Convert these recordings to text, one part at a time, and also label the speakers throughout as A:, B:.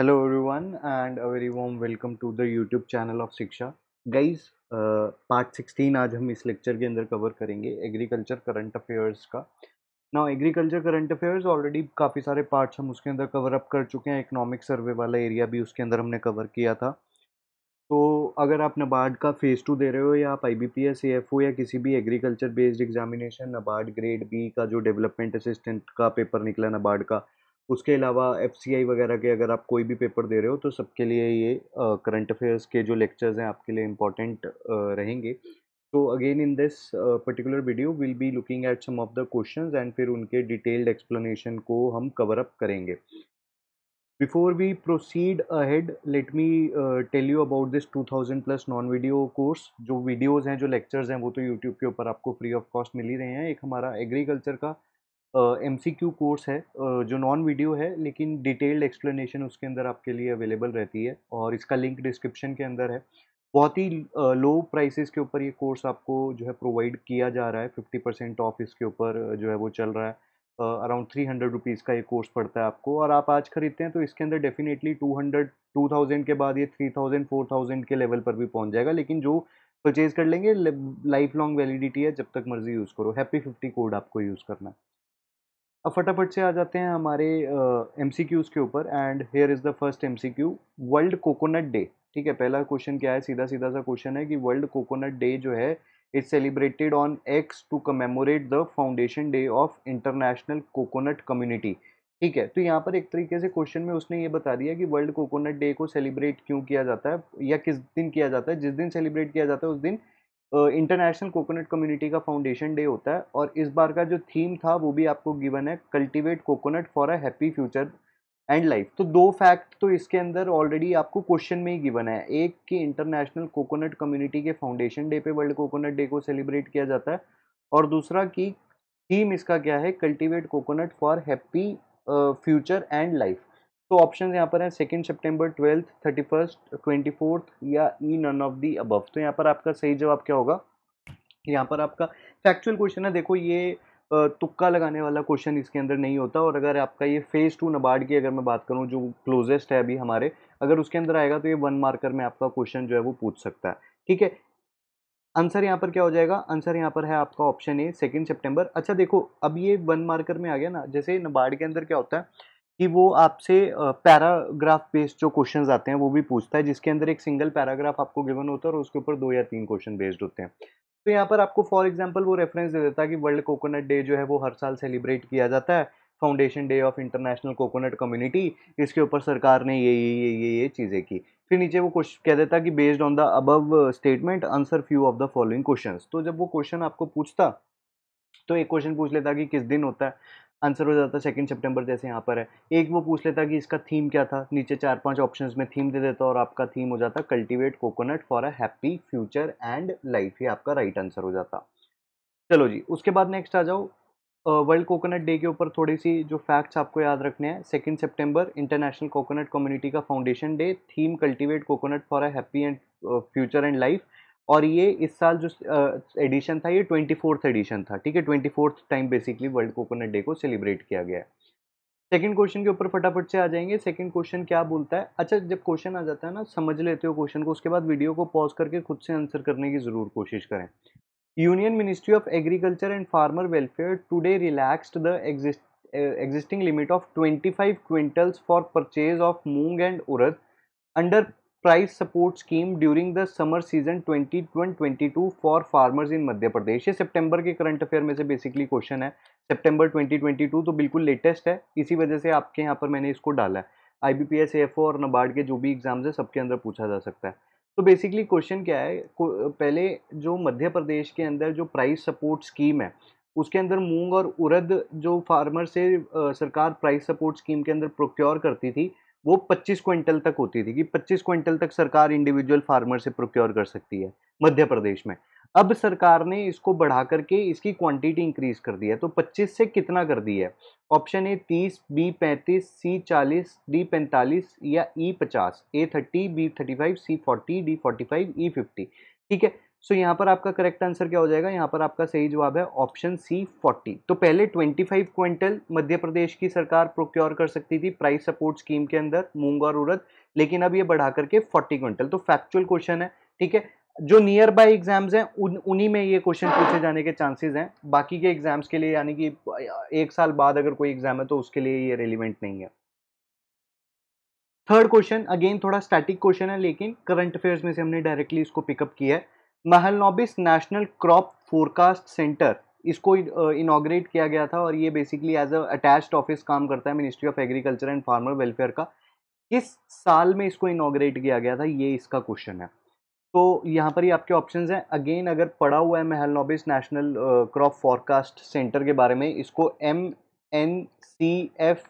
A: hello everyone and a very warm welcome to the YouTube channel of Shiksha guys part uh, sixteen आज हम इस lecture के अंदर cover करेंगे एग्रीकल्चर करंट अफेयर्स का ना एग्रीकल्चर करंट अफेयर्स ऑलरेडी काफ़ी सारे पार्ट्स हम उसके अंदर कवर अप कर चुके हैं इकोनॉमिक सर्वे वाला एरिया भी उसके अंदर हमने कवर किया था तो अगर आप नबार्ड का फ़ेज़ टू दे रहे हो या आप I B P S F O या किसी भी agriculture based examination NABARD grade B का जो डेवलपमेंट असिस्टेंट का पेपर निकला नबार्ड का उसके अलावा एफ वगैरह के अगर आप कोई भी पेपर दे रहे हो तो सबके लिए ये करंट अफेयर्स के जो लेक्चर्स हैं आपके लिए इम्पॉर्टेंट रहेंगे तो again in this particular video will be looking at some of the questions and फिर उनके डिटेल्ड एक्सप्लेनेशन को हम कवर अप करेंगे before we proceed ahead let me tell you about this two 2000 plus non video course जो videos हैं जो lectures हैं वो तो यूट्यूब के ऊपर आपको फ्री ऑफ कॉस्ट मिल ही रहे हैं एक हमारा एग्रीकल्चर का एम सी क्यू कोर्स है जो नॉन वीडियो है लेकिन डिटेल्ड एक्सप्लेनेशन उसके अंदर आपके लिए अवेलेबल रहती है और इसका लिंक डिस्क्रिप्शन के अंदर है बहुत ही लो प्राइसेस के ऊपर ये कोर्स आपको जो है प्रोवाइड किया जा रहा है फिफ्टी परसेंट ऑफ इसके ऊपर जो है वो चल रहा है अराउंड थ्री हंड्रेड रुपीज़ का ये कोर्स पड़ता है आपको और आप आज खरीदते हैं तो इसके अंदर definitely two hundred two thousand के बाद ये थ्री थाउजेंड फोर थाउजेंड के लेवल पर भी पहुंच जाएगा लेकिन जो परचेज़ कर लेंगे लाइफ लॉन्ग वैलिडिटी है जब तक मर्जी यूज़ करो हैप्पी फिफ्टी कोड आपको यूज़ करना है अब फटाफट से आ जाते हैं हमारे एम सी क्यूज़ के ऊपर and here is the first M C Q world coconut day ठीक है पहला क्वेश्चन क्या है सीधा सीधा सा क्वेश्चन है कि वर्ल्ड कोकोनट डे जो है is celebrated on X to commemorate the foundation day of international coconut community ठीक है तो यहाँ पर एक तरीके से क्वेश्चन में उसने ये बता दिया कि वर्ल्ड कोकोनट डे को सेलिब्रेट क्यों किया जाता है या किस दिन किया जाता है जिस दिन सेलिब्रेट किया जाता है उस दिन इंटरनेशनल कोकोनट कम्युनिटी का फाउंडेशन डे होता है और इस बार का जो थीम था वो भी आपको गिवन है cultivate coconut for a happy future and life तो दो फैक्ट तो इसके अंदर ऑलरेडी आपको क्वेश्चन में ही गिवन है एक कि इंटरनेशनल कोकोनट कम्युनिटी के फाउंडेशन डे पे वर्ल्ड कोकोनट डे को सेलिब्रेट किया जाता है और दूसरा कि थीम इसका क्या है cultivate coconut for happy future and life तो ऑप्शन यहाँ पर है second September twelfth thirty first twenty fourth या E none of the above तो यहाँ पर आपका सही जवाब क्या होगा यहाँ पर आपका फैक्चुअल क्वेश्चन है देखो ये तुक्का लगाने वाला क्वेश्चन इसके अंदर नहीं होता और अगर आपका ये फेज़ टू नबार्ड की अगर मैं बात करूँ जो क्लोजेस्ट है अभी हमारे अगर उसके अंदर आएगा तो ये वन मार्कर में आपका क्वेश्चन जो है वो पूछ सकता है ठीक है आंसर यहाँ पर क्या हो जाएगा आंसर यहाँ पर है आपका ऑप्शन ए सेकेंड सेप्टेम्बर अच्छा देखो अब ये वन मार्कर में आ गया ना जैसे नबार्ड के अंदर क्या होता है कि वो आपसे पैराग्राफ बेस्ड जो क्वेश्चन आते हैं वो भी पूछता है जिसके अंदर एक सिंगल पैराग्राफ आपको गिवन होता है और उसके ऊपर दो या तीन क्वेश्चन बेस्ड होते हैं तो यहाँ पर आपको फॉर एग्जाम्पल वो रेफरेंस दे देता है कि वर्ल्ड कोकोनट डे जो है वो हर साल सेलिब्रेट किया जाता है foundation day of international coconut community इसके ऊपर सरकार ने ये ये ये ये ये चीज़ें की फिर नीचे वो क्वेश्चन कह देता कि based on the above statement answer few of the following question तो जब वो क्वेश्चन आपको पूछता तो एक क्वेश्चन पूछ लेता कि किस दिन होता है आंसर हो जाता है सेकेंड सेप्टेम्बर जैसे यहाँ पर है एक वो पूछ लेता कि इसका थीम क्या था नीचे चार पांच ऑप्शंस में थीम दे देता और आपका थीम हो जाता cultivate coconut for a happy future and life ये आपका राइट आंसर हो जाता चलो जी उसके बाद नेक्स्ट आ जाओ वर्ल्ड कोकोनट डे के ऊपर थोड़ी सी जो फैक्ट्स आपको याद रखने हैं second September international coconut community का foundation day theme cultivate coconut for a happy and future and life और ये इस साल जो एडिशन था ये ट्वेंटी फोर्थ एडिशन था ठीक है twenty fourth time basically world coconut day को सेलिब्रेट किया गया है सेकंड क्वेश्चन के ऊपर फटाफट से आ जाएंगे सेकंड क्वेश्चन क्या बोलता है अच्छा जब क्वेश्चन आ जाता है ना समझ लेते हो क्वेश्चन को उसके बाद वीडियो को पॉज करके खुद से आंसर करने की ज़रूर कोशिश करें union ministry of agriculture and farmer welfare today relaxed the existing limit of twenty five quintals for purchase of moong and urad under price support scheme during the summer season 2021-22 for farmers in Madhya Pradesh ये सितंबर के current affair में से basically question है सितंबर 2022 तो बिल्कुल latest है इसी वजह से आपके यहाँ पर मैंने इसको डाला है I B P S F O और नबार्ड के जो भी एग्ज़ाम्स है सबके अंदर पूछा जा सकता है तो बेसिकली क्वेश्चन क्या है पहले जो मध्य प्रदेश के अंदर जो प्राइस सपोर्ट स्कीम है उसके अंदर मूंग और उरद जो फार्मर से सरकार प्राइस सपोर्ट स्कीम के अंदर प्रोक्योर करती थी वो 25 क्विंटल तक होती थी कि 25 क्विंटल तक सरकार इंडिविजुअल फार्मर से प्रोक्योर कर सकती है मध्य प्रदेश में अब सरकार ने इसको बढ़ा करके इसकी क्वांटिटी इंक्रीज कर दी है तो 25 से कितना कर दी है option A 30 B 35 C 40 D 45 या E e 50 A 30 B 35 C 40 D 45 E e 50 ठीक है सो so, यहाँ पर आपका करेक्ट आंसर क्या हो जाएगा यहाँ पर आपका सही जवाब है ऑप्शन सी 40 तो पहले 25 क्विंटल मध्य प्रदेश की सरकार प्रोक्योर कर सकती थी प्राइस सपोर्ट स्कीम के अंदर मूंग और उड़द लेकिन अब ये बढ़ा करके 40 क्विंटल तो फैक्चुअल क्वेश्चन है ठीक है जो नियर बाय एग्जाम्स हैं उन उन्हीं में ये क्वेश्चन पूछे जाने के चांसेज हैं बाकी के एग्जाम्स के लिए यानी कि एक साल बाद अगर कोई एग्जाम है तो उसके लिए ये रेलिवेंट नहीं है थर्ड क्वेश्चन अगेन थोड़ा स्टैटिक क्वेश्चन है लेकिन करंट अफेयर्स में से हमने डायरेक्टली इसको पिकअप किया है Mahalanobis national crop forecast centre इसको इनाग्रेट किया गया था और ये basically as a attached office काम करता है ministry of agriculture and farmer welfare का किस साल में इसको इनाग्रेट किया गया था ये इसका क्वेश्चन है तो यहाँ पर ही आपके ऑप्शन हैं अगेन अगर पढ़ा हुआ है Mahalanobis national crop forecast centre के बारे में इसको M N C F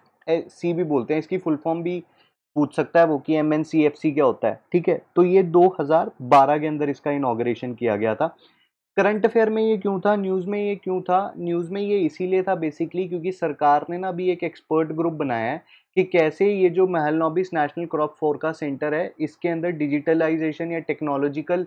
A: C भी बोलते हैं इसकी फुल फॉर्म भी पूछ सकता है वो कि एम क्या होता है ठीक है तो ये 2012 के अंदर इसका इनाग्रेशन किया गया था करंट अफेयर में ये क्यों था न्यूज़ में ये क्यों था न्यूज़ में ये इसीलिए था बेसिकली क्योंकि सरकार ने ना अभी एक एक्सपर्ट ग्रुप बनाया है कि कैसे ये जो Mahalanobis national crop forecast centre है इसके अंदर डिजिटलाइजेशन या टेक्नोलॉजिकल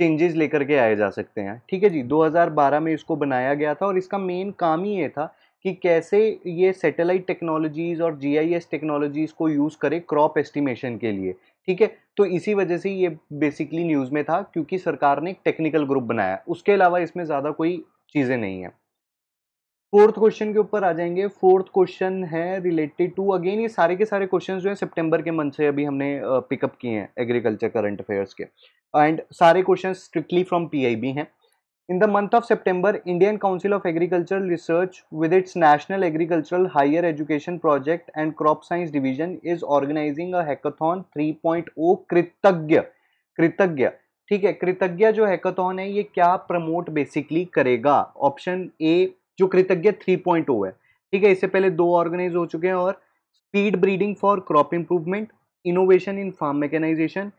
A: चेंजेस लेकर के आए जा सकते हैं ठीक है जी 2012 में इसको बनाया गया था और इसका मेन काम ही ये था कि कैसे ये सैटेलाइट टेक्नोलॉजीज़ और जीआईएस टेक्नोलॉजीज़ को यूज़ करें क्रॉप एस्टिमेशन के लिए ठीक है तो इसी वजह से ये बेसिकली न्यूज़ में था क्योंकि सरकार ने एक टेक्निकल ग्रुप बनाया उसके अलावा इसमें ज़्यादा कोई चीज़ें नहीं है फोर्थ क्वेश्चन के ऊपर आ जाएंगे फोर्थ क्वेश्चन है रिलेटेड टू अगेन ये सारे के सारे क्वेश्चन जो है सेप्टेम्बर के मंथ से अभी हमने पिकअप किए हैं एग्रीकल्चर करंट अफेयर्स के एंड सारे क्वेश्चन स्ट्रिक्टली फ्रॉम पी हैं In the month of September, Indian Council of Agricultural Research with its National Agricultural Higher Education Project and Crop Science Division is organizing a hackathon 3.0 कृतज्ञ कृतज्ञ ठीक है कृतज्ञ जो hackathon है ये क्या प्रमोट बेसिकली करेगा ऑप्शन ए जो कृतज्ञ 3.0 है ठीक है इससे पहले दो ऑर्गेनाइज हो चुके हैं और speed breeding for crop improvement innovation in farm mechanisation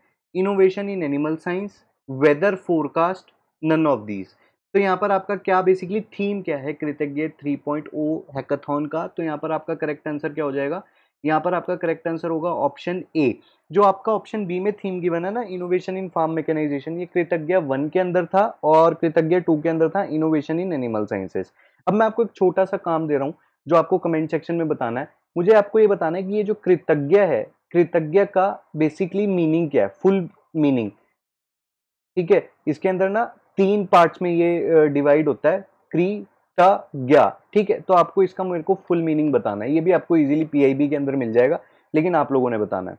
A: innovation in animal science weather forecast none of these तो यहाँ पर आपका क्या बेसिकली थीम क्या है कृतज्ञ 3.0 हैकाथॉन का तो यहाँ पर आपका करेक्ट आंसर क्या हो जाएगा यहाँ पर आपका करेक्ट आंसर होगा ऑप्शन ए जो आपका ऑप्शन बी में थीम गिवन है ना इनोवेशन इन फार्म मैकेनाइजेशन ये कृतज्ञ वन के अंदर था और कृतज्ञ टू के अंदर था इनोवेशन इन एनिमल साइंसेज अब मैं आपको एक छोटा सा काम दे रहा हूँ जो आपको कमेंट सेक्शन में बताना है मुझे आपको ये बताना है कि ये जो कृतज्ञ है कृतज्ञ का बेसिकली मीनिंग क्या है फुल मीनिंग ठीक है इसके अंदर ना तीन पार्ट्स में ये डिवाइड होता है क्री का ठीक है तो आपको इसका मेरे को फुल मीनिंग बताना है ये भी आपको इजीली पीआईबी के अंदर मिल जाएगा लेकिन आप लोगों ने बताना है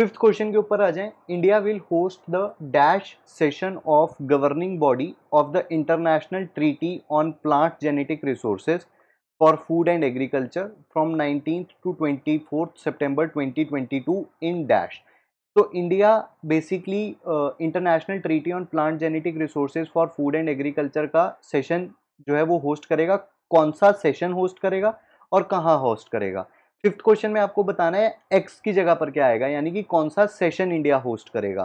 A: फिफ्थ क्वेश्चन के ऊपर आ जाए India will host the dash session of governing body of the international treaty on plant genetic resources for food and agriculture from nineteen to twenty fourth September twenty twenty two in dash तो India basically international treaty on plant genetic resources for food and agriculture का session जो है वो host करेगा कौन सा session host करेगा और कहाँ होस्ट करेगा फिफ्थ क्वेश्चन में आपको बताना है एक्स की जगह पर क्या आएगा यानी कि कौन सा सेशन इंडिया होस्ट करेगा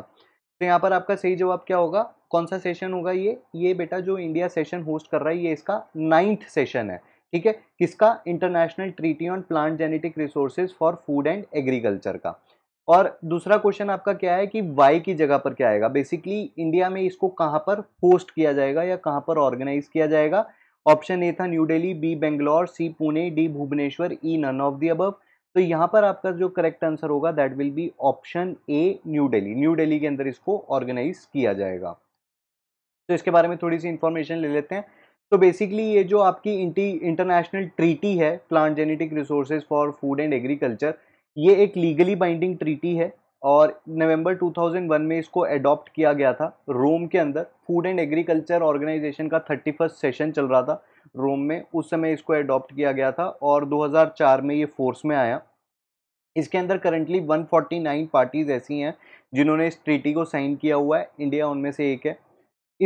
A: तो यहाँ पर आपका सही जवाब क्या होगा कौन सा सेशन होगा ये ये बेटा जो इंडिया सेशन होस्ट कर रहा है ये इसका नाइन्थ सेशन है ठीक है किसका international treaty on plant genetic resources for food and agriculture का और दूसरा क्वेश्चन आपका क्या है कि वाई की जगह पर क्या आएगा बेसिकली इंडिया में इसको कहाँ पर होस्ट किया जाएगा या कहाँ पर ऑर्गेनाइज किया जाएगा ऑप्शन ए था New Delhi B Bangalore C Pune D Bhubaneswar E none of the above तो यहाँ पर आपका जो करेक्ट आंसर होगा that will be option A New Delhi New Delhi New Delhi इसको ऑर्गेनाइज किया जाएगा तो इसके बारे में थोड़ी सी इन्फॉर्मेशन ले लेते हैं तो बेसिकली ये जो आपकी इंटी इंटरनेशनल ट्रीटी है plant genetic resources for food and agriculture ये एक लीगली बाइंडिंग ट्रीटी है और नवंबर 2001 में इसको एडॉप्ट किया गया था रोम के अंदर फूड एंड एग्रीकल्चर ऑर्गेनाइजेशन का थर्टी फर्स्ट सेशन चल रहा था रोम में उस समय इसको एडॉप्ट किया गया था और 2004 में ये फोर्स में आया इसके अंदर करंटली 149 पार्टीज़ ऐसी हैं जिन्होंने इस ट्रीटी को साइन किया हुआ है इंडिया उनमें से एक है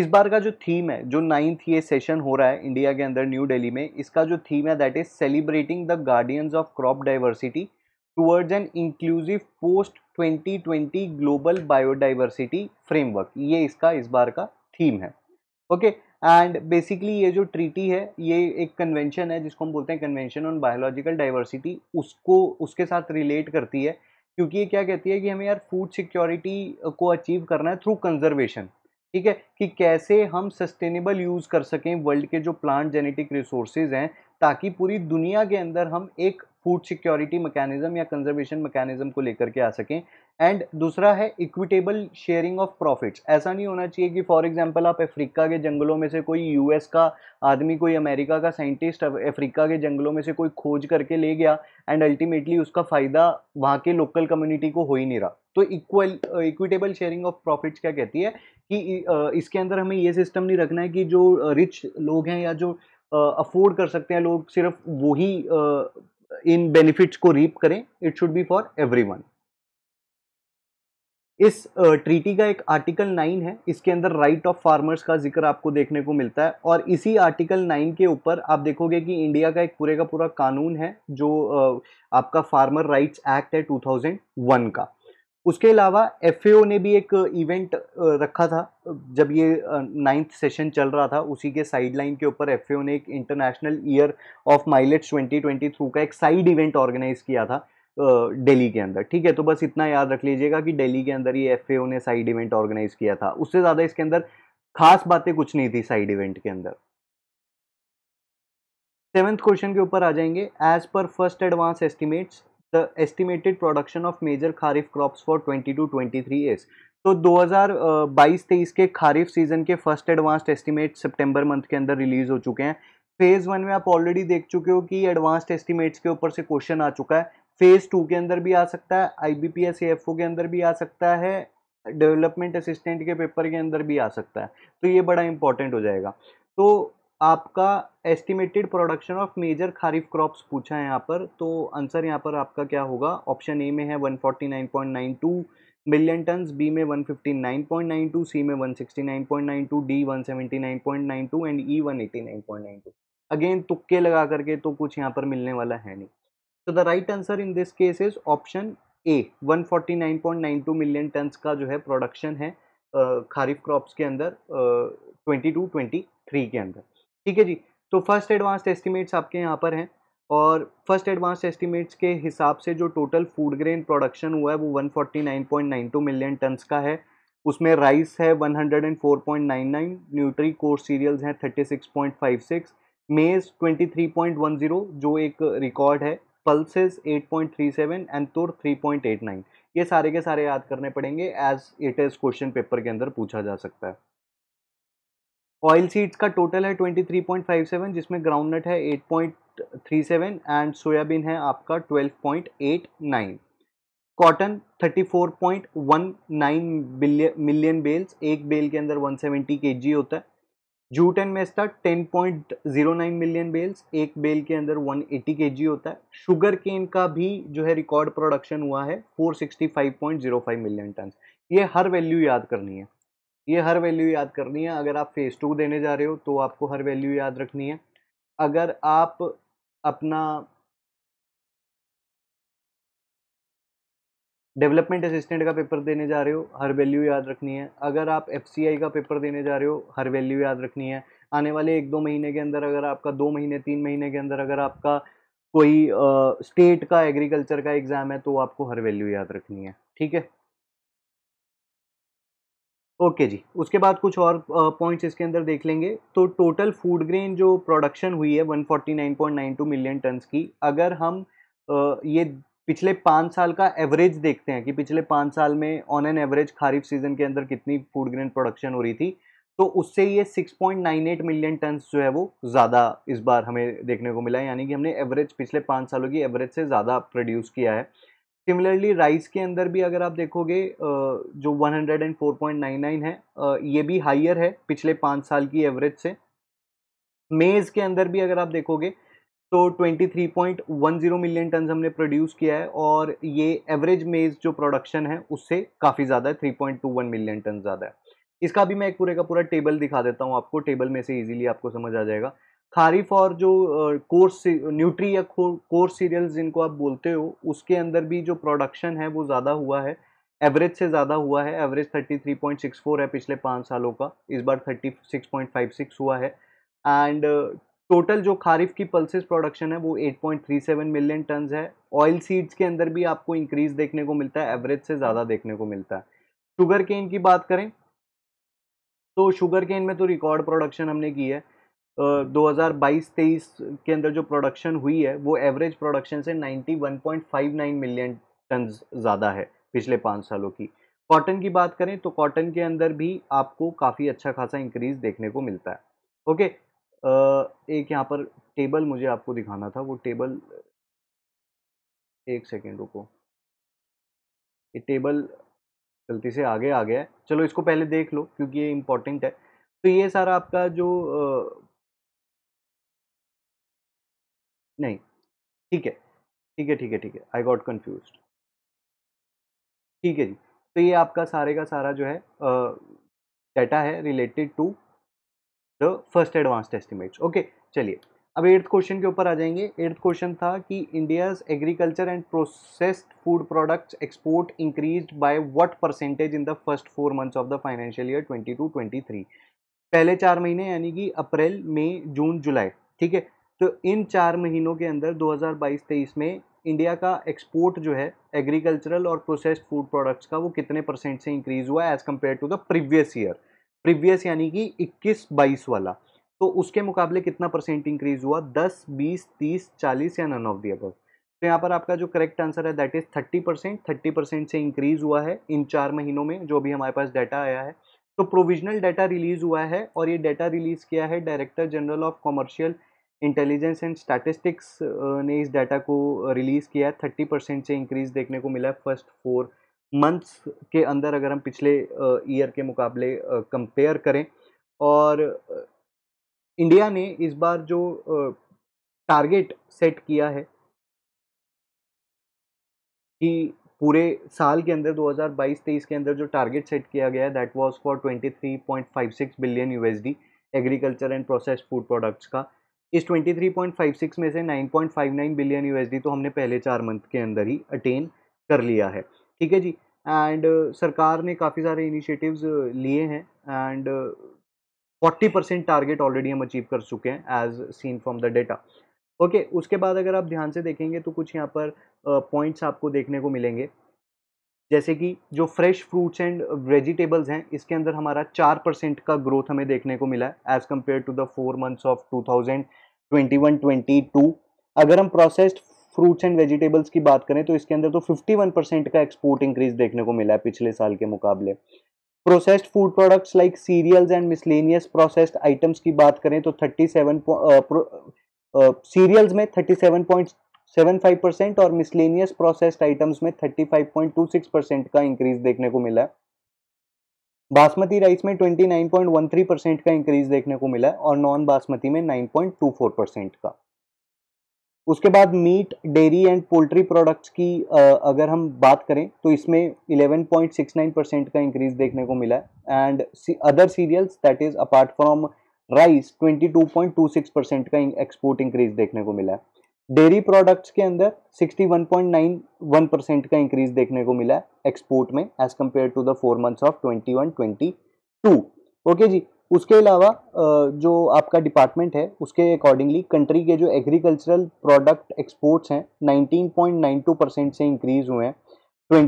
A: इस बार का जो थीम है जो नाइन्थ ये सेशन हो रहा है इंडिया के अंदर न्यू दिल्ली में इसका जो थीम है that is celebrating the guardians of crop diversity towards an inclusive post 2020 global biodiversity framework ये इसका इस बार का थीम है ओके एंड बेसिकली ये जो ट्रीटी है ये एक कन्वेंशन है जिसको हम बोलते हैं कन्वेंशन ऑन बायोलॉजिकल डाइवर्सिटी उसको उसके साथ रिलेट करती है क्योंकि ये क्या कहती है कि हमें यार फूड सिक्योरिटी को अचीव करना है थ्रू कंजर्वेशन ठीक है कि कैसे हम सस्टेनेबल यूज़ कर सकें वर्ल्ड के जो प्लांट जेनेटिक रिसोर्सेज हैं ताकि पूरी दुनिया के अंदर हम एक फूड सिक्योरिटी मैकेनिज्म या कंजर्वेशन मैकेनिज्म को लेकर के आ सकें एंड दूसरा है इक्विटेबल शेयरिंग ऑफ प्रॉफिट्स ऐसा नहीं होना चाहिए कि फॉर एग्जांपल आप अफ्रीका के जंगलों में से कोई यूएस का आदमी कोई अमेरिका का साइंटिस्ट अफ्रीका के जंगलों में से कोई खोज करके ले गया एंड अल्टीमेटली उसका फ़ायदा वहाँ के लोकल कम्युनिटी को हो ही नहीं रहा तो equal equitable sharing of profits क्या कहती है कि uh, इसके अंदर हमें ये सिस्टम नहीं रखना है कि जो रिच uh, लोग हैं या जो अफोर्ड uh, कर सकते हैं लोग सिर्फ वही इन बेनिफिट्स को रीप करें it should be for everyone इस ट्रीटी का एक आर्टिकल नाइन है इसके अंदर राइट ऑफ फार्मर्स का जिक्र आपको देखने को मिलता है और इसी आर्टिकल नाइन के ऊपर आप देखोगे कि इंडिया का एक पूरे का पूरा कानून है जो आपका फार्मर राइट्स एक्ट है 2001 का उसके अलावा एफ ने भी एक इवेंट रखा था जब ये नाइन्थ सेशन चल रहा था उसी के साइड लाइन के ऊपर एफ ने एक international year of millets 2023 through का एक साइड इवेंट ऑर्गेनाइज किया था दिल्ली के अंदर ठीक है तो बस इतना याद रख लीजिएगा कि दिल्ली के अंदर ये एफ ने साइड इवेंट ऑर्गेनाइज किया था उससे ज़्यादा इसके अंदर खास बातें कुछ नहीं थी साइड इवेंट के अंदर सेवेंथ क्वेश्चन के ऊपर आ जाएंगे एज पर first advance estimates production of major of crops for twenty two 22 23 is तो 2022-23 के खारिफ सीजन के फर्स्ट एडवांस्ड एस्टिमेट सितंबर मंथ के अंदर रिलीज हो चुके हैं फेज़ वन में आप ऑलरेडी देख चुके हो कि एडवांस्ड एस्टिमेट्स के ऊपर से क्वेश्चन आ चुका है फेज़ टू के अंदर भी आ सकता है I B P S F O के अंदर भी आ सकता है डेवलपमेंट असिस्टेंट के पेपर के अंदर भी आ सकता है तो ये बड़ा इंपॉर्टेंट हो जाएगा तो आपका estimated production of major kharif crops पूछा है यहाँ पर तो आंसर यहाँ पर आपका क्या होगा ऑप्शन ए में है 149.92 मिलियन टन्स बी में 159.92 सी में 169.92 डी 179.92 एंड ई 189.92 अगेन तुक्के लगा करके तो कुछ यहाँ पर मिलने वाला है नहीं तो the right answer in this case is option A 149.92 million tonnes का जो है प्रोडक्शन है खारीफ क्रॉप्स के अंदर ट्वेंटी टू ट्वेंटी थ्री के अंदर ठीक है जी तो फर्स्ट एडवांस एस्टिमेट्स आपके यहाँ पर हैं और फर्स्ट एडवांस एस्टिमेट्स के हिसाब से जो टोटल फूड ग्रेन प्रोडक्शन हुआ है वो 149.92 मिलियन टन्स का है उसमें राइस है 104.99 न्यूट्री कोर सीरियल्स हैं 36.56 मेज 23.10 जो एक रिकॉर्ड है थ्री 8.37 एंड तुर 3.89 ये सारे के सारे याद करने पड़ेंगे as it is question paper के अंदर पूछा जा सकता है ऑयल सीड्स का टोटल है 23.57 जिसमें ग्राउंड नट है 8.37 एंड सोयाबीन है आपका 12.89 कॉटन 34.19 मिलियन बेल्स एक बेल के अंदर 170 जी होता है जूट एंड मेस्टा 10.09 मिलियन बेल्स एक बेल के अंदर 180 जी होता है शुगर केन का भी जो है रिकॉर्ड प्रोडक्शन हुआ है 465.05 मिलियन टन ये हर वैल्यू याद करनी है ये हर वैल्यू याद करनी है अगर आप फेज़ टू देने जा रहे हो तो आपको हर वैल्यू याद रखनी है अगर आप अपना डेवलपमेंट असिस्टेंट का पेपर देने जा रहे हो हर वैल्यू याद रखनी है अगर आप एफ का पेपर देने जा रहे हो हर वैल्यू याद रखनी है आने वाले एक दो महीने के अंदर अगर आपका दो महीने तीन महीने के अंदर अगर आपका कोई स्टेट uh, का एग्रीकल्चर का एग्ज़ाम है तो आपको हर वैल्यू याद रखनी है ठीक है ओके जी उसके बाद कुछ और पॉइंट्स इसके अंदर देख लेंगे तो टोटल फूड ग्रेन जो प्रोडक्शन हुई है 149.92 मिलियन टन्स की अगर हम ये पिछले पाँच साल का एवरेज देखते हैं कि पिछले पाँच साल में on an average kharif season के अंदर कितनी फूड ग्रेन प्रोडक्शन हो रही थी तो उससे ये 6.98 मिलियन टन्स जो है वो ज़्यादा इस बार हमें देखने को मिला है यानी कि हमने एवरेज पिछले पाँच सालों की एवरेज से ज़्यादा प्रोड्यूस किया है सिमिलरली राइस के अंदर भी अगर आप देखोगे जो 104.99 है ये भी हाइयर है पिछले पाँच साल की एवरेज से मेज़ के अंदर भी अगर आप देखोगे तो 23.10 मिलियन टन हमने प्रोड्यूस किया है और ये एवरेज मेज़ जो प्रोडक्शन है उससे काफ़ी ज़्यादा है 3.21 मिलियन टन ज़्यादा है इसका भी मैं एक पूरे का पूरा टेबल दिखा देता हूँ आपको टेबल में से इजीली आपको समझ आ जाएगा खारीफ और जो कोर्स न्यूट्री या कोर्स सीरियल जिनको आप बोलते हो उसके अंदर भी जो प्रोडक्शन है वो ज़्यादा हुआ है एवरेज से ज़्यादा हुआ है एवरेज 33.64 है पिछले पाँच सालों का इस बार 36.56 हुआ है एंड टोटल जो खारिफ की पल्सेस प्रोडक्शन है वो 8.37 मिलियन टन्स है ऑयल सीड्स के अंदर भी आपको इंक्रीज देखने को मिलता है एवरेज से ज़्यादा देखने को मिलता है शुगर केन की बात करें तो शुगर केन में तो रिकॉर्ड प्रोडक्शन हमने की है 2022-23 के अंदर जो प्रोडक्शन हुई है वो एवरेज प्रोडक्शन से 91.59 मिलियन टन ज़्यादा है पिछले पाँच सालों की कॉटन की बात करें तो कॉटन के अंदर भी आपको काफ़ी अच्छा खासा इंक्रीज देखने को मिलता है ओके एक यहाँ पर टेबल मुझे आपको दिखाना था वो टेबल एक सेकेंड रुको ये टेबल गलती से आगे आ गया है चलो इसको पहले देख लो क्योंकि ये इम्पोर्टेंट है तो ये सारा आपका जो नहीं ठीक है ठीक है ठीक है ठीक है आई गॉट कन्फ्यूज ठीक है जी तो ये आपका सारे का सारा जो है डाटा है related to the first advanced estimates okay चलिए अब एट्थ क्वेश्चन के ऊपर आ जाएंगे एट्थ क्वेश्चन था कि India's agriculture and processed food products export increase by what percentage in the first four months of the financial year twenty two twenty three पहले चार महीने यानी कि अप्रैल मई जून जुलाई ठीक है तो इन चार महीनों के अंदर 2022-23 में इंडिया का एक्सपोर्ट जो है एग्रीकल्चरल और प्रोसेस्ड फूड प्रोडक्ट्स का वो कितने परसेंट से इंक्रीज हुआ as compare to the previous year previous यानी कि 21-22 वाला तो उसके मुकाबले कितना परसेंट इंक्रीज हुआ 10, 20, 30, 40 या नन ऑफ दी अबव तो यहाँ पर आपका जो करेक्ट आंसर है that is thirty percent thirty percent से इंक्रीज हुआ है इन चार महीनों में जो भी हमारे पास डाटा आया है तो प्रोविजनल डाटा रिलीज़ हुआ है और ये डाटा रिलीज़ किया है director general of commercial intelligence and statistics ने इस डाटा को रिलीज़ किया है थर्टी परसेंट से इंक्रीज देखने को मिला है फर्स्ट फोर मंथ्स के अंदर अगर हम पिछले ईयर के मुकाबले कंपेयर करें और इंडिया ने इस बार जो टारगेट सेट किया है कि पूरे साल के अंदर 2022-23 के अंदर जो टारगेट सेट किया गया है that was for 23.56 billion USD agriculture and process food products का इस 23.56 में से 9.59 बिलियन यूएसडी तो हमने पहले चार मंथ के अंदर ही अटेन कर लिया है ठीक है जी एंड uh, सरकार ने काफ़ी सारे इनिशिएटिव्स uh, लिए हैं and forty percent target already हम अचीव कर चुके हैं as seen from the data okay उसके बाद अगर आप ध्यान से देखेंगे तो कुछ यहाँ पर पॉइंट्स uh, आपको देखने को मिलेंगे जैसे कि जो फ्रेश फ्रूट्स एंड वेजिटेबल्स हैं इसके अंदर हमारा चार परसेंट का ग्रोथ हमें देखने को मिला है as compare to the four months of two thousand 21, 22 अगर हम प्रोसेस्ड फ्रूट्स एंड वेजिटेबल्स की बात करें तो इसके अंदर तो 51 परसेंट का एक्सपोर्ट इंक्रीज देखने को मिला है पिछले साल के मुकाबले processed food products like cereals and miscellaneous processed items की बात करें तो 37 सीरियल्स में 37.75 परसेंट और मिसलेनियस प्रोसेस्ड आइटम्स में 35.26 परसेंट का इंक्रीज देखने को मिला है बासमती राइस में 29.13 परसेंट का इंक्रीज देखने को मिला है और नॉन बासमती में 9.24 परसेंट का उसके बाद meat dairy and poultry products की अगर हम बात करें तो इसमें 11.69 परसेंट का इंक्रीज देखने को मिला है and other cereals that is apart from rice 22.26 percent का एक्सपोर्ट इंक्रीज देखने को मिला है डेयरी प्रोडक्ट्स के अंदर 61.91 परसेंट का इंक्रीज देखने को मिला है एक्सपोर्ट में as compare to the four months of 21 22 okay जी उसके अलावा जो आपका डिपार्टमेंट है उसके अकॉर्डिंगली कंट्री के जो एग्रीकल्चरल प्रोडक्ट एक्सपोर्ट्स हैं 19.92 परसेंट से इंक्रीज हुए हैं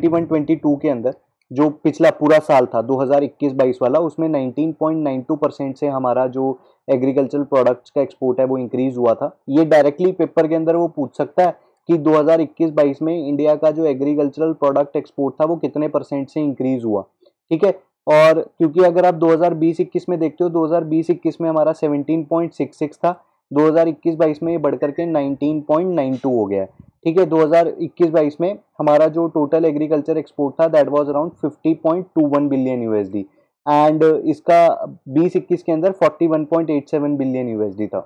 A: 21 22 के अंदर जो पिछला पूरा साल था 2021-22 वाला उसमें 19.92 परसेंट से हमारा जो एग्रीकल्चरल प्रोडक्ट्स का एक्सपोर्ट है वो इंक्रीज हुआ था ये डायरेक्टली पेपर के अंदर वो पूछ सकता है कि 2021-22 में इंडिया का जो एग्रीकल्चरल प्रोडक्ट एक्सपोर्ट था वो कितने परसेंट से इंक्रीज हुआ ठीक है और क्योंकि अगर आप 2020-21 में देखते हो 2020-21 में हमारा 17.66 था 2021-22 में ये बढ़कर के 19.92 हो गया है ठीक है 2021 हज़ार में हमारा जो टोटल एग्रीकल्चर एक्सपोर्ट था that was around 50.21 billion USD and इसका 2021 के अंदर 41.87 बिलियन यूएसडी था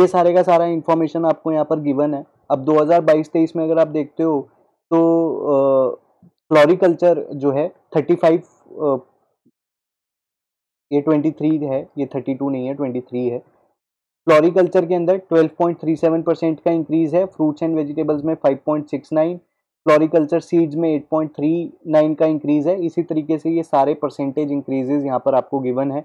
A: ये सारे का सारा इन्फॉर्मेशन आपको यहाँ पर गिवन है अब 2022-23 में अगर आप देखते हो तो फ्लोरिकल्चर जो है 35 आ, ये 23 है ये 32 नहीं है 23 है फ्लोरिकल्चर के अंदर 12.37 परसेंट का इंक्रीज है फ्रूट्स एंड वेजिटेबल्स में 5.69 फ्लोरिकल्चर सीड्स में 8.39 का इंक्रीज है इसी तरीके से ये सारे परसेंटेज इंक्रीजेज यहाँ पर आपको गिवन है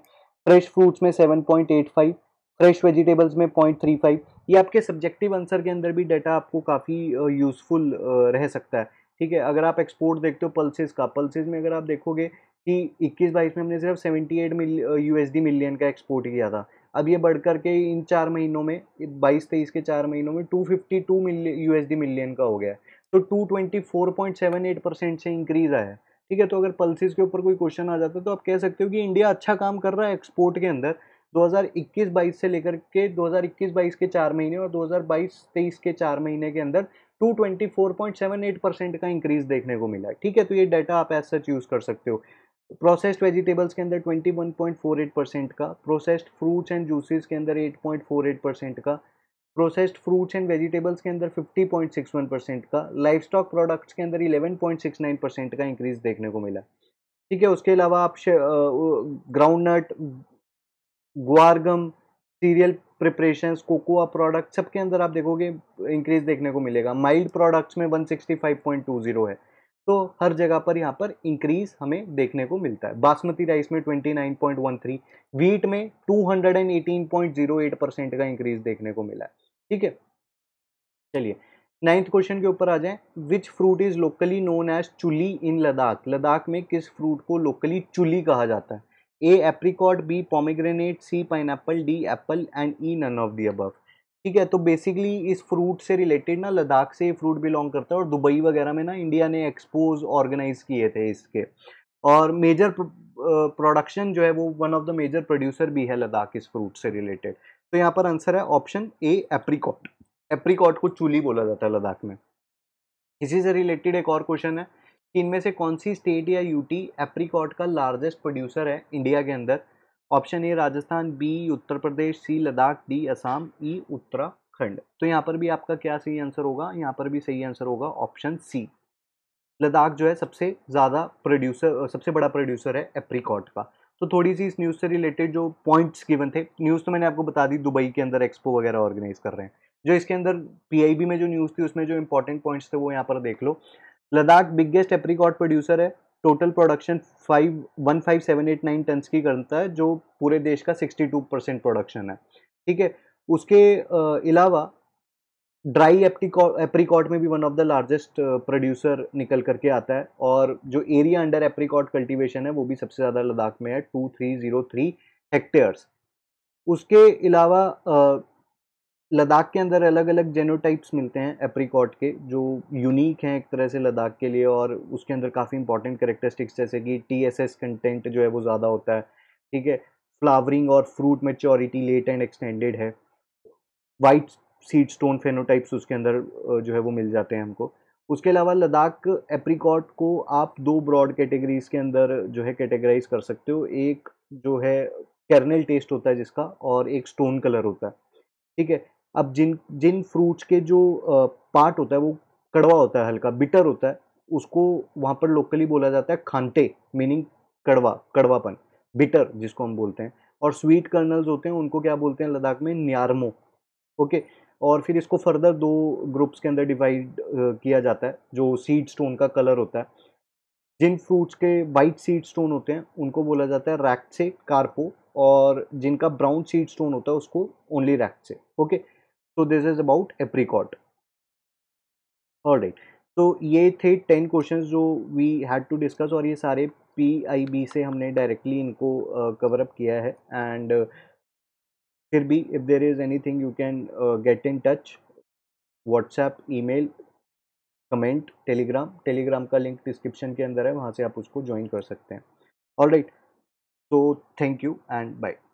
A: फ्रेश फ्रूट्स में 7.85 फ्रेश वेजिटेबल्स में 0.35 ये आपके सब्जेक्टिव आंसर के अंदर भी डाटा आपको काफ़ी यूज़फुल रह सकता है ठीक है अगर आप एक्सपोर्ट देखते हो पल्सेस का पल्सेस में अगर आप देखोगे कि 21 बाईस में हमने सिर्फ 78 मिल यूएसडी मिलियन का एक्सपोर्ट किया था अब ये बढ़ कर के इन चार महीनों में बाईस तेईस के चार महीनों में two fifty two million USD million का हो गया तो two twenty four point seven eight percent से इंक्रीज आया है ठीक है तो अगर पल्सिस के ऊपर कोई क्वेश्चन आ जाता है तो आप कह सकते हो कि इंडिया अच्छा काम कर रहा है एक्सपोर्ट के अंदर 2021 हज़ार से लेकर के 2021-22 के चार महीने और 2022-23 के चार महीने के अंदर 224.78 परसेंट का इंक्रीज देखने को मिला है ठीक है तो ये डाटा आप एज सच यूज़ कर सकते हो प्रोसेस्ड वेजिटेबल्स के अंदर 21.48 परसेंट का प्रोसेस्ड फ्रूट्स एंड जूसेस के अंदर 8.48 परसेंट का प्रोसेस्ड फ्रूट्स एंड वेजिटेबल्स के अंदर 50.61 परसेंट का लाइफ स्टॉक प्रोडक्ट्स के अंदर 11.69 परसेंट का इंक्रीज देखने को मिला ठीक है उसके अलावा आप groundnut guar gum cereal preparation cocoa product सबके अंदर आप देखोगे इंक्रीज देखने को मिलेगा माइल्ड प्रोडक्ट्स में 165.20 है तो हर जगह पर यहाँ पर इंक्रीज हमें देखने को मिलता है बासमती राइस में 29.13 व्हीट में 218.08 परसेंट का इंक्रीज देखने को मिला है ठीक है चलिए नाइन्थ क्वेश्चन के ऊपर आ जाए which fruit is locally known as chuli in Ladakh Ladakh में किस फ्रूट को लोकली चुली कहा जाता है A apricot B pomegranate C pine D apple and E none of the above ठीक है तो बेसिकली इस फ्रूट से रिलेटेड ना लद्दाख से ये फ्रूट बिलोंग करता है और दुबई वगैरह में ना इंडिया ने एक्सपोज ऑर्गेनाइज किए थे इसके और मेजर प्रोडक्शन जो है वो one of the major producer भी है लद्दाख इस फ्रूट से रिलेटेड तो यहाँ पर आंसर है ऑप्शन ए एप्रीकॉट एप्रीकॉट को चूली बोला जाता है लद्दाख में इसी से रिलेटेड एक और क्वेश्चन है कि इनमें से कौन सी स्टेट या यूटी एप्रीकॉट का लार्जेस्ट प्रोड्यूसर है इंडिया के अंदर option A Rajasthan B Uttar Pradesh C Ladakh D Assam E Uttarakhand तो यहाँ पर भी आपका क्या सही आंसर होगा यहाँ पर भी सही आंसर होगा ऑप्शन सी लद्दाख जो है सबसे ज़्यादा प्रोड्यूसर सबसे बड़ा प्रोड्यूसर है एप्रीकॉट का तो थोड़ी सी इस न्यूज़ से रिलेटेड जो पॉइंट्स गिवन थे न्यूज़ तो मैंने आपको बता दी दुबई के अंदर एक्सपो वगैरह ऑर्गेनाइज कर रहे हैं जो इसके अंदर पीआईबी में जो न्यूज़ थी उसमें जो इंपॉर्टेंट पॉइंट्स थे वो यहाँ पर देख लो लद्दाख बिगेस्ट एप्रीकॉट प्रोड्यूसर है total production five one five seven eight nine tonnes की करता है जो पूरे देश का सिक्सटी टू परसेंट प्रोडक्शन है ठीक है उसके अलावा ड्राई एप्रीकॉट में भी one of the largest producer निकल करके आता है और जो एरिया अंडर एप्रीकॉट कल्टीवेशन है वो भी सबसे ज़्यादा लद्दाख में है two three zero three hectares उसके अलावा लद्दाख के अंदर अलग अलग जेनोटाइप्स मिलते हैं एप्रीकॉट के जो यूनिक हैं एक तरह से लद्दाख के लिए और उसके अंदर काफ़ी इंपॉर्टेंट करेक्टरिस्टिक्स जैसे कि टी एस एस कंटेंट जो है वो ज़्यादा होता है ठीक है फ्लावरिंग और fruit maturity late and extended है वाइट सीड स्टोन फेनोटाइप्स उसके अंदर जो है वो मिल जाते हैं हमको उसके अलावा लद्दाख एप्रीकॉट को आप दो ब्रॉड कैटेगरीज के अंदर जो है कैटेगराइज कर सकते हो एक जो है कैरनल टेस्ट होता है जिसका और एक स्टोन कलर होता है ठीक है अब जिन जिन फ्रूट्स के जो पार्ट होता है वो कड़वा होता है हल्का बिटर होता है उसको वहाँ पर लोकली बोला जाता है खांते मीनिंग कड़वा कड़वापन बिटर जिसको हम बोलते हैं और स्वीट कर्नल्स होते हैं उनको क्या बोलते हैं लद्दाख में न्यारमो ओके और फिर इसको फर्दर दो ग्रुप्स के अंदर डिवाइड किया जाता है जो सीड स्टोन का कलर होता है जिन फ्रूट्स के वाइट सीड स्टोन होते हैं उनको बोला जाता है रैक्से कार्पो और जिनका ब्राउन सीड स्टोन होता है उसको ओनली रैक्से ओके तो दिस इज अबाउट एप्रीकॉट और राइट तो ये थे टेन क्वेश्चन जो वी हैड टू डिस्कस और ये सारे पी आई बी से हमने डायरेक्टली इनको कवर uh, अप किया है एंड uh, फिर भी if there is anything you can get in touch WhatsApp email comment Telegram Telegram का लिंक डिस्क्रिप्शन के अंदर है वहाँ से आप उसको ज्वाइन कर सकते हैं all right so thank you and bye